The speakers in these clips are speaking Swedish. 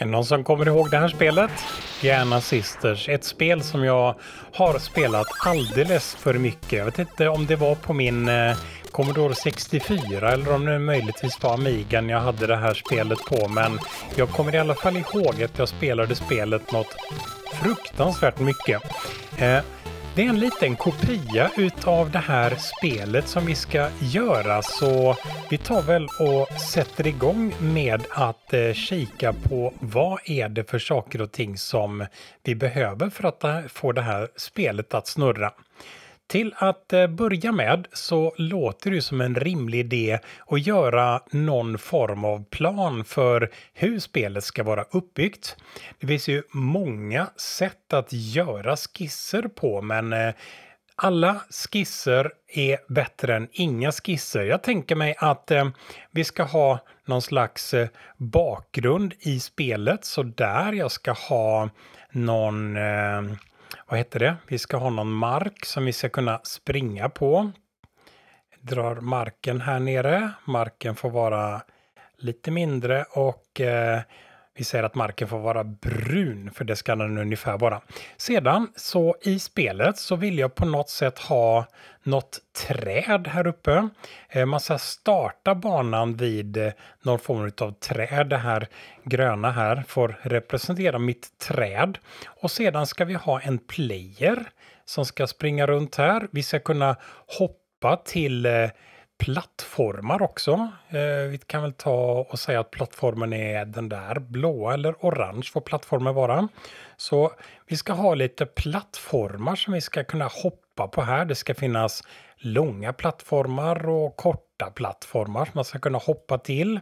Är det någon som kommer ihåg det här spelet? Gärna Sisters, ett spel som jag har spelat alldeles för mycket. Jag vet inte om det var på min eh, Commodore 64 eller om det möjligtvis var Amigan jag hade det här spelet på men jag kommer i alla fall ihåg att jag spelade spelet något fruktansvärt mycket. Eh, det är en liten kopia utav det här spelet som vi ska göra så vi tar väl och sätter igång med att eh, kika på vad är det för saker och ting som vi behöver för att få det här spelet att snurra. Till att eh, börja med så låter det som en rimlig idé att göra någon form av plan för hur spelet ska vara uppbyggt. Det finns ju många sätt att göra skisser på men eh, alla skisser är bättre än inga skisser. Jag tänker mig att eh, vi ska ha någon slags bakgrund i spelet så där. Jag ska ha någon eh, vad heter det? Vi ska ha någon mark som vi ska kunna springa på. Jag drar marken här nere. Marken får vara lite mindre och eh, vi säger att marken får vara brun, för det ska den ungefär vara. Sedan så i spelet så vill jag på något sätt ha något träd här uppe. Eh, man ska starta banan vid eh, någon form av träd. Det här gröna här får representera mitt träd. Och sedan ska vi ha en player som ska springa runt här. Vi ska kunna hoppa till eh, plattformar också. Eh, vi kan väl ta och säga att plattformen är den där blåa eller orange får plattformen vara. Så vi ska ha lite plattformar som vi ska kunna hoppa på här. Det ska finnas långa plattformar och korta plattformar som man ska kunna hoppa till.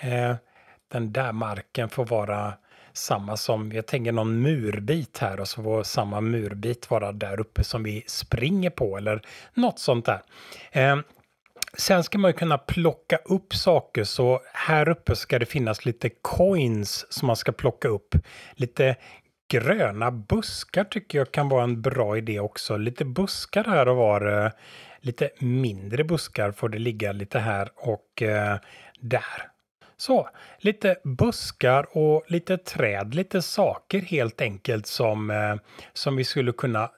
Eh, den där marken får vara samma som, jag tänker någon murbit här och så får samma murbit vara där uppe som vi springer på eller något sånt där. Eh, Sen ska man ju kunna plocka upp saker så här uppe ska det finnas lite coins som man ska plocka upp. Lite gröna buskar tycker jag kan vara en bra idé också. Lite buskar här och var. Eh, lite mindre buskar får det ligga lite här och eh, där. Så, lite buskar och lite träd, lite saker helt enkelt som, eh, som vi skulle kunna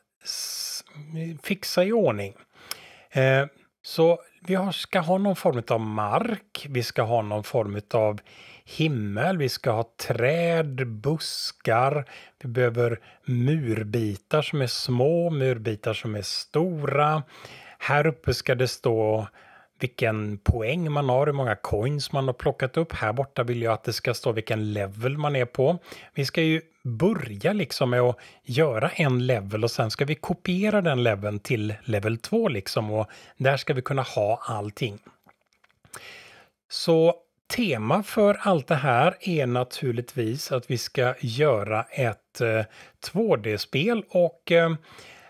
fixa i ordning. Så vi ska ha någon form av mark, vi ska ha någon form av himmel, vi ska ha träd, buskar, vi behöver murbitar som är små, murbitar som är stora. Här uppe ska det stå vilken poäng man har, hur många coins man har plockat upp. Här borta vill jag att det ska stå vilken level man är på. Vi ska ju börja liksom med att göra en level och sen ska vi kopiera den leveln till level 2 liksom och där ska vi kunna ha allting. Så tema för allt det här är naturligtvis att vi ska göra ett eh, 2D-spel och eh,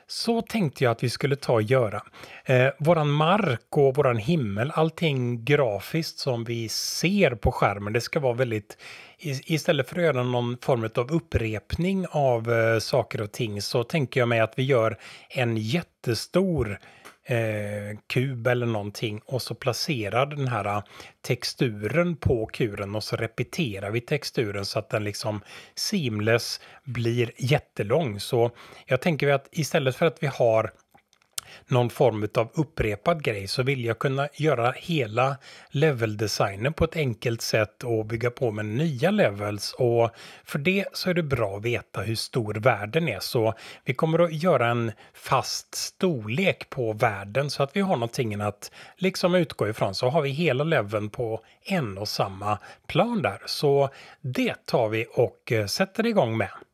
så tänkte jag att vi skulle ta och göra. Eh, våran mark och våran himmel, allting grafiskt som vi ser på skärmen, det ska vara väldigt... Istället för att göra någon form av upprepning av eh, saker och ting så tänker jag mig att vi gör en jättestor eh, kub eller någonting och så placerar den här eh, texturen på kuren och så repeterar vi texturen så att den liksom seamless blir jättelång. Så jag tänker att istället för att vi har någon form av upprepad grej så vill jag kunna göra hela leveldesignen på ett enkelt sätt och bygga på med nya levels och för det så är det bra att veta hur stor världen är så vi kommer att göra en fast storlek på världen så att vi har någonting att liksom utgå ifrån så har vi hela leveln på en och samma plan där så det tar vi och eh, sätter igång med.